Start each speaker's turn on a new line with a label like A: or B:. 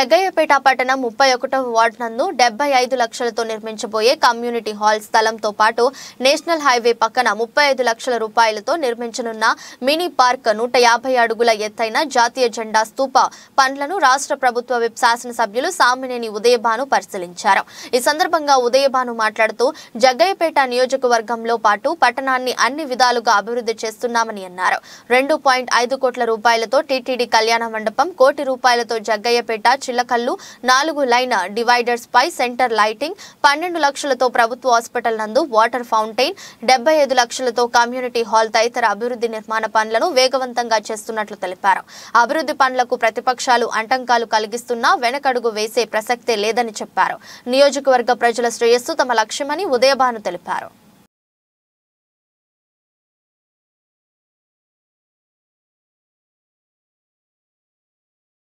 A: పెగ్గయ్యపేట పట్టణం ముప్పై ఒకటవ వార్డు నందు డెబ్బై ఐదు లక్షలతో నిర్మించబోయే కమ్యూనిటీ హాల్ స్థలంతో పాటు నేషనల్ హైవే పక్కన ముప్పై ఐదు లక్షల రూపాయలతో నిర్మించనున్న మినీ పార్క్ నూట యాభై అడుగుల ఎత్తైన జాతీయ జెండా స్తూప పనులను రాష్ట్ర ప్రభుత్వ విప్ సభ్యులు సామినేని ఉదయభాను పరిశీలించారు ఈ సందర్భంగా ఉదయభాను మాట్లాడుతూ జగ్గయ్యపేట నియోజకవర్గంలో పాటు పట్టణాన్ని అన్ని విధాలుగా అభివృద్ధి చేస్తున్నామని అన్నారు రెండు కోట్ల రూపాయలతో టీటీడీ కళ్యాణ మండపం కోటి రూపాయలతో జగ్గయ్యపేట చిల్లకల్లు నాలుగు లైన్ డివైడర్స్ పై సెంటర్ లైటింగ్ పన్నెండు లక్షలతో ప్రభుత్వ హాస్పిటల్ నందు వాటర్ ఫౌంటైన్ డెబ్బై ఐదు లక్షలతో కమ్యూనిటీ హాల్ తదితర అభివృద్ధి నిర్మాణ పనులను వేగవంతంగా చేస్తున్నట్లు తెలిపారు అభివృద్ధి పనులకు ప్రతిపక్షాలు ఆటంకాలు కలిగిస్తున్నా వెనకడుగు వేసే ప్రసక్తే లేదని చెప్పారు నియోజకవర్గ ప్రజల శ్రేయస్సు తమ లక్ష్యమని
B: ఉదయభాను తెలిపారు